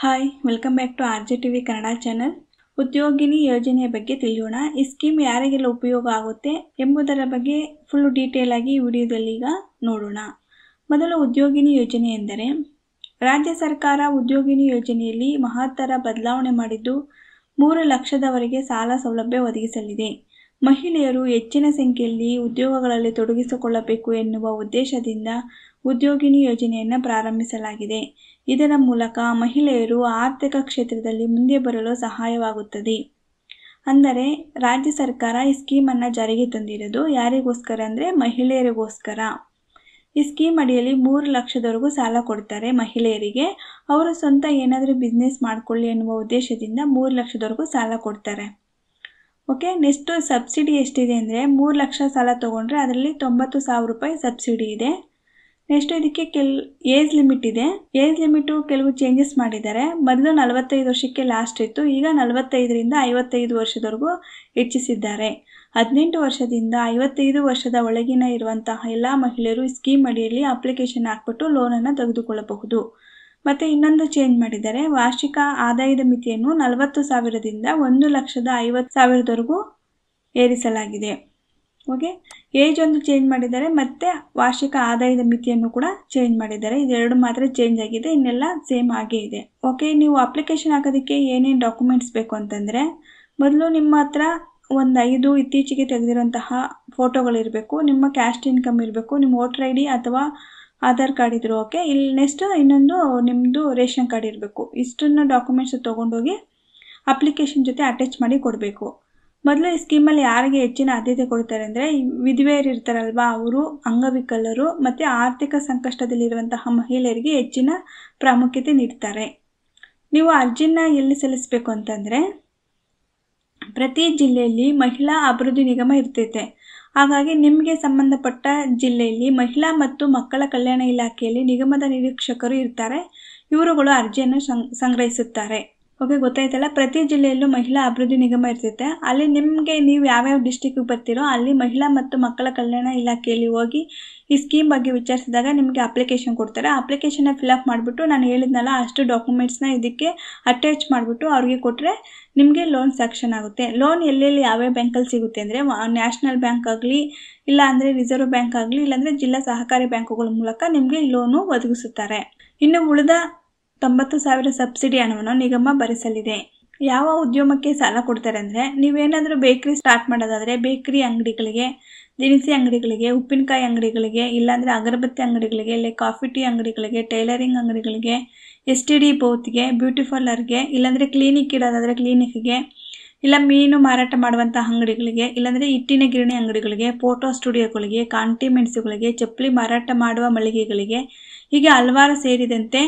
hi welcome back to R J T V Kannada channel Udyogini ಯೋಜನೆಯ ಬಗ್ಗೆ ತಿಳಿಯೋಣ ಈ ಸ್ಕೀಮ್ ಯಾರಿಗೆಲ್ಲ ಉಪಯೋಗ ಆಗುತ್ತೆ ಎಂಬುದರ ಬಗ್ಗೆ ಫುಲ್ ಡೀಟೇಲ್ ಆಗಿ ವಿಡಿಯೋದಲ್ಲಿ ಈಗ ನೋಡೋಣ ಮೊದಲು ಉದ್ಯೋಗಿನಿ ಯೋಜನೆ ಎಂದರೆ ರಾಜ್ಯ ಸರ್ಕಾರ ಉದ್ಯೋಗಿನಿ ಯೋಜನೆಯಲ್ಲಿ ಮಹತ್ತರ ಬದಲಾವಣೆ ಮಾಡಿದ್ದು ಮೂರು ಲಕ್ಷದವರೆಗೆ ಸಾಲ ಸೌಲಭ್ಯ ಒದಗಿಸಲಿದೆ ಮಹಿಳೆಯರು ಹೆಚ್ಚಿನ ಸಂಖ್ಯೆಯಲ್ಲಿ ಉದ್ಯೋಗಗಳಲ್ಲಿ ತೊಡಗಿಸಿಕೊಳ್ಳಬೇಕು ಎನ್ನುವ ಉದ್ದೇಶದಿಂದ ಉದ್ಯೋಗಿನಿ ಯೋಜನೆಯನ್ನು ಪ್ರಾರಂಭಿಸಲಾಗಿದೆ ಇದರ ಮೂಲಕ ಮಹಿಳೆಯರು ಆರ್ಥಿಕ ಕ್ಷೇತ್ರದಲ್ಲಿ ಮುಂದೆ ಬರಲು ಸಹಾಯವಾಗುತ್ತದೆ ಅಂದರೆ ರಾಜ್ಯ ಸರ್ಕಾರ ಈ ಸ್ಕೀಮನ್ನು ಜಾರಿಗೆ ತಂದಿರೋದು ಯಾರಿಗೋಸ್ಕರ ಅಂದರೆ ಮಹಿಳೆಯರಿಗೋಸ್ಕರ ಈ ಸ್ಕೀಮ್ ಅಡಿಯಲ್ಲಿ ಮೂರು ಲಕ್ಷದವರೆಗೂ ಸಾಲ ಕೊಡ್ತಾರೆ ಮಹಿಳೆಯರಿಗೆ ಅವರು ಸ್ವಂತ ಏನಾದರೂ ಬಿಸ್ನೆಸ್ ಮಾಡಿಕೊಳ್ಳಿ ಎನ್ನುವ ಉದ್ದೇಶದಿಂದ ಮೂರು ಲಕ್ಷದವರೆಗೂ ಸಾಲ ಕೊಡ್ತಾರೆ ಓಕೆ ನೆಕ್ಸ್ಟು ಸಬ್ಸಿಡಿ ಎಷ್ಟಿದೆ ಅಂದರೆ ಮೂರು ಲಕ್ಷ ಸಾಲ ತೊಗೊಂಡ್ರೆ ಅದರಲ್ಲಿ ತೊಂಬತ್ತು ಸಾವಿರ ರೂಪಾಯಿ ಸಬ್ಸಿಡಿ ಇದೆ ನೆಕ್ಸ್ಟ್ ಇದಕ್ಕೆ ಕೆಲ್ ಏಜ್ ಲಿಮಿಟ್ ಇದೆ ಏಜ್ ಲಿಮಿಟ್ ಕೆಲವು ಚೇಂಜಸ್ ಮಾಡಿದ್ದಾರೆ ಮೊದಲು ನಲವತ್ತೈದು ವರ್ಷಕ್ಕೆ ಲಾಸ್ಟ್ ಇತ್ತು ಈಗ ನಲವತ್ತೈದರಿಂದ ಐವತ್ತೈದು ವರ್ಷದವರೆಗೂ ಹೆಚ್ಚಿಸಿದ್ದಾರೆ ಹದಿನೆಂಟು ವರ್ಷದಿಂದ ಐವತ್ತೈದು ವರ್ಷದ ಒಳಗಿನ ಇರುವಂತಹ ಎಲ್ಲ ಮಹಿಳೆಯರು ಸ್ಕೀಮ್ ಅಡಿಯಲ್ಲಿ ಅಪ್ಲಿಕೇಶನ್ ಹಾಕ್ಬಿಟ್ಟು ಲೋನನ್ನು ತೆಗೆದುಕೊಳ್ಳಬಹುದು ಮತ್ತು ಇನ್ನೊಂದು ಚೇಂಜ್ ಮಾಡಿದ್ದಾರೆ ವಾರ್ಷಿಕ ಆದಾಯದ ಮಿತಿಯನ್ನು ನಲವತ್ತು ಸಾವಿರದಿಂದ ಒಂದು ಲಕ್ಷದ ಐವತ್ತು ಸಾವಿರದವರೆಗೂ ಏರಿಸಲಾಗಿದೆ ಓಕೆ ಏಜ್ ಒಂದು ಚೇಂಜ್ ಮಾಡಿದ್ದಾರೆ ಮತ್ತು ವಾರ್ಷಿಕ ಆದಾಯದ ಮಿತಿಯನ್ನು ಕೂಡ ಚೇಂಜ್ ಮಾಡಿದ್ದಾರೆ ಇದೆರಡು ಮಾತ್ರ ಚೇಂಜ್ ಆಗಿದೆ ಇನ್ನೆಲ್ಲ ಸೇಮ್ ಆಗೇ ಇದೆ ಓಕೆ ನೀವು ಅಪ್ಲಿಕೇಶನ್ ಹಾಕೋದಕ್ಕೆ ಏನೇನು ಡಾಕ್ಯುಮೆಂಟ್ಸ್ ಬೇಕು ಅಂತಂದರೆ ಮೊದಲು ನಿಮ್ಮ ಹತ್ರ ಒಂದು ಐದು ಇತ್ತೀಚೆಗೆ ತೆಗೆದಿರೋಂತಹ ಫೋಟೋಗಳಿರಬೇಕು ನಿಮ್ಮ ಕ್ಯಾಸ್ಟ್ ಇನ್ಕಮ್ ಇರಬೇಕು ನಿಮ್ಮ ವೋಟರ್ ಐ ಡಿ ಅಥವಾ ಆಧಾರ್ ಕಾರ್ಡ್ ಇದ್ರು ಓಕೆ ಇಲ್ಲಿ ನೆಕ್ಸ್ಟ್ ಇನ್ನೊಂದು ನಿಮ್ಮದು ರೇಷನ್ ಕಾರ್ಡ್ ಇರಬೇಕು ಇಷ್ಟನ್ನು ಡಾಕ್ಯುಮೆಂಟ್ಸ್ ತೊಗೊಂಡೋಗಿ ಅಪ್ಲಿಕೇಶನ್ ಜೊತೆ ಅಟ್ಯಾಚ್ ಮಾಡಿ ಕೊಡಬೇಕು ಮೊದಲು ಈ ಸ್ಕೀಮಲ್ಲಿ ಯಾರಿಗೆ ಹೆಚ್ಚಿನ ಆದ್ಯತೆ ಕೊಡ್ತಾರೆ ಅಂದರೆ ವಿಧವೆಯರು ಇರ್ತಾರಲ್ವಾ ಅವರು ಅಂಗವಿಕಲರು ಮತ್ತು ಆರ್ಥಿಕ ಸಂಕಷ್ಟದಲ್ಲಿರುವಂತಹ ಮಹಿಳೆಯರಿಗೆ ಹೆಚ್ಚಿನ ಪ್ರಾಮುಖ್ಯತೆ ನೀಡ್ತಾರೆ ನೀವು ಅರ್ಜಿನ ಎಲ್ಲಿ ಸಲ್ಲಿಸಬೇಕು ಅಂತಂದರೆ ಪ್ರತಿ ಜಿಲ್ಲೆಯಲ್ಲಿ ಮಹಿಳಾ ಅಭಿವೃದ್ಧಿ ನಿಗಮ ಇರ್ತೈತೆ ಹಾಗಾಗಿ ನಿಮಗೆ ಸಂಬಂಧಪಟ್ಟ ಜಿಲ್ಲೆಯಲ್ಲಿ ಮಹಿಳಾ ಮತ್ತು ಮಕ್ಕಳ ಕಲ್ಯಾಣ ಇಲಾಖೆಯಲ್ಲಿ ನಿಗಮದ ನಿರೀಕ್ಷಕರು ಇರ್ತಾರೆ ಇವರುಗಳು ಅರ್ಜಿಯನ್ನು ಸಂಗ್ರಹಿಸುತ್ತಾರೆ ಓಕೆ ಗೊತ್ತಾಯ್ತಲ್ಲ ಪ್ರತಿ ಜಿಲ್ಲೆಯಲ್ಲೂ ಮಹಿಳಾ ಅಭಿವೃದ್ಧಿ ನಿಗಮ ಇರ್ತೈತೆ ಅಲ್ಲಿ ನಿಮಗೆ ನೀವು ಯಾವ್ಯಾವ ಡಿಸ್ಟಿಕ್ಗೆ ಬರ್ತೀರೋ ಅಲ್ಲಿ ಮಹಿಳಾ ಮತ್ತು ಮಕ್ಕಳ ಕಲ್ಯಾಣ ಇಲಾಖೆಯಲ್ಲಿ ಹೋಗಿ ಈ ಸ್ಕೀಮ್ ಬಗ್ಗೆ ವಿಚಾರಿಸಿದಾಗ ನಿಮಗೆ ಅಪ್ಲಿಕೇಶನ್ ಕೊಡ್ತಾರೆ ಅಪ್ಲಿಕೇಶನ್ನ ಅಪ್ ಮಾಡಿಬಿಟ್ಟು ನಾನು ಹೇಳಿದ್ನಲ್ಲ ಅಷ್ಟು ನ ಇದಕ್ಕೆ ಅಟ್ಯಾಚ್ ಮಾಡಿಬಿಟ್ಟು ಅವ್ರಿಗೆ ಕೊಟ್ಟರೆ ನಿಮಗೆ ಲೋನ್ ಸ್ಯಾಕ್ಷನ್ ಆಗುತ್ತೆ ಲೋನ್ ಎಲ್ಲೆಲ್ಲಿ ಯಾವ್ಯಾವ ಬ್ಯಾಂಕಲ್ಲಿ ಸಿಗುತ್ತೆ ಅಂದರೆ ನ್ಯಾಷನಲ್ ಬ್ಯಾಂಕ್ ಆಗಲಿ ಇಲ್ಲ ಅಂದ್ರೆ ರಿಸರ್ವ್ ಬ್ಯಾಂಕ್ ಆಗಲಿ ಇಲ್ಲಾಂದರೆ ಜಿಲ್ಲಾ ಸಹಕಾರಿ ಬ್ಯಾಂಕುಗಳ ಮೂಲಕ ನಿಮಗೆ ಲೋನು ಒದಗಿಸುತ್ತಾರೆ ಇನ್ನು ಉಳಿದ ತೊಂಬತ್ತು ಸಾವಿರ ಸಬ್ಸಿಡಿ ಹಣವನ್ನು ನಿಗಮ ಭರಿಸಲಿದೆ ಯಾವ ಉದ್ಯಮಕ್ಕೆ ಸಾಲ ಕೊಡ್ತಾರೆ ಅಂದರೆ ನೀವೇನಾದರೂ ಬೇಕರಿ ಸ್ಟಾರ್ಟ್ ಮಾಡೋದಾದರೆ ಬೇಕರಿ ಅಂಗಡಿಗಳಿಗೆ ದಿನಸಿ ಅಂಗಡಿಗಳಿಗೆ ಉಪ್ಪಿನಕಾಯಿ ಅಂಗಡಿಗಳಿಗೆ ಇಲ್ಲಾಂದರೆ ಅಗರಬತ್ತಿ ಅಂಗಡಿಗಳಿಗೆ ಇಲ್ಲ ಕಾಫಿ ಟೀ ಅಂಗಡಿಗಳಿಗೆ ಟೈಲರಿಂಗ್ ಅಂಗಡಿಗಳಿಗೆ ಎಸ್ ಟಿ ಡಿ ಬೌತ್ಗೆ ಬ್ಯೂಟಿ ಪಾರ್ಲರ್ಗೆ ಇಲ್ಲಾಂದರೆ ಕ್ಲಿನಿಕ್ ಇಡೋದಾದರೆ ಕ್ಲಿನಿಕ್ಗೆ ಇಲ್ಲ ಮೀನು ಮಾರಾಟ ಮಾಡುವಂತಹ ಅಂಗಡಿಗಳಿಗೆ ಇಲ್ಲಾಂದರೆ ಇಟ್ಟಿನ ಗಿರಣಿ ಅಂಗಡಿಗಳಿಗೆ ಫೋಟೋ ಸ್ಟುಡಿಯೋಗಳಿಗೆ ಕಾಂಟಿ ಚಪ್ಪಲಿ ಮಾರಾಟ ಮಾಡುವ ಮಳಿಗೆಗಳಿಗೆ ಹೀಗೆ ಹಲವಾರು ಸೇರಿದಂತೆ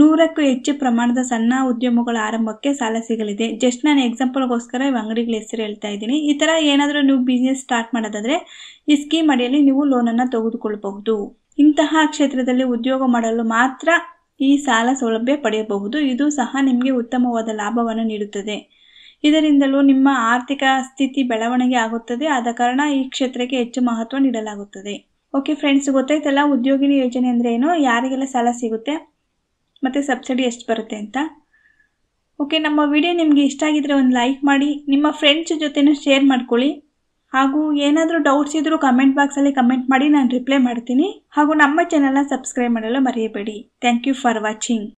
ನೂರಕ್ಕೂ ಹೆಚ್ಚು ಪ್ರಮಾಣದ ಸಣ್ಣ ಉದ್ಯಮಗಳ ಆರಂಭಕ್ಕೆ ಸಾಲ ಸಿಗಲಿದೆ ಜಸ್ಟ್ ನಾನು ಎಕ್ಸಾಂಪಲ್ಗೋಸ್ಕರ ಈ ಅಂಗಡಿಗಳ ಹೆಸರು ಹೇಳ್ತಾ ಇದ್ದೀನಿ ಈ ಥರ ಏನಾದರೂ ನೀವು ಬಿಸ್ನೆಸ್ ಸ್ಟಾರ್ಟ್ ಮಾಡೋದಾದರೆ ಈ ಸ್ಕೀಮ್ ಅಡಿಯಲ್ಲಿ ನೀವು ಲೋನನ್ನು ತೆಗೆದುಕೊಳ್ಳಬಹುದು ಇಂತಹ ಕ್ಷೇತ್ರದಲ್ಲಿ ಉದ್ಯೋಗ ಮಾಡಲು ಮಾತ್ರ ಈ ಸಾಲ ಸೌಲಭ್ಯ ಪಡೆಯಬಹುದು ಇದು ಸಹ ನಿಮಗೆ ಉತ್ತಮವಾದ ಲಾಭವನ್ನು ನೀಡುತ್ತದೆ ಇದರಿಂದಲೂ ನಿಮ್ಮ ಆರ್ಥಿಕ ಸ್ಥಿತಿ ಬೆಳವಣಿಗೆ ಆಗುತ್ತದೆ ಆದ ಕಾರಣ ಈ ಕ್ಷೇತ್ರಕ್ಕೆ ಹೆಚ್ಚು ಮಹತ್ವ ನೀಡಲಾಗುತ್ತದೆ ಓಕೆ ಫ್ರೆಂಡ್ಸ್ ಗೊತ್ತಾಯ್ತಲ್ಲ ಉದ್ಯೋಗಿನಿ ಯೋಜನೆ ಅಂದರೆ ಏನು ಯಾರಿಗೆಲ್ಲ ಸಾಲ ಸಿಗುತ್ತೆ ಮತ್ತು ಸಬ್ಸಿಡಿ ಎಷ್ಟು ಬರುತ್ತೆ ಅಂತ ಓಕೆ ನಮ್ಮ ವಿಡಿಯೋ ನಿಮಗೆ ಇಷ್ಟ ಆಗಿದ್ರೆ ಒಂದು ಲೈಕ್ ಮಾಡಿ ನಿಮ್ಮ ಫ್ರೆಂಡ್ಸ್ ಜೊತೆನೂ ಶೇರ್ ಮಾಡ್ಕೊಳ್ಳಿ ಹಾಗೂ ಏನಾದರೂ ಡೌಟ್ಸ್ ಇದ್ದರೂ ಕಮೆಂಟ್ ಬಾಕ್ಸಲ್ಲಿ ಕಮೆಂಟ್ ಮಾಡಿ ನಾನು ರಿಪ್ಲೈ ಮಾಡ್ತೀನಿ ಹಾಗೂ ನಮ್ಮ ಚಾನಲ್ನ ಸಬ್ಸ್ಕ್ರೈಬ್ ಮಾಡಲು ಮರೆಯಬೇಡಿ ಥ್ಯಾಂಕ್ ಯು ಫಾರ್ ವಾಚಿಂಗ್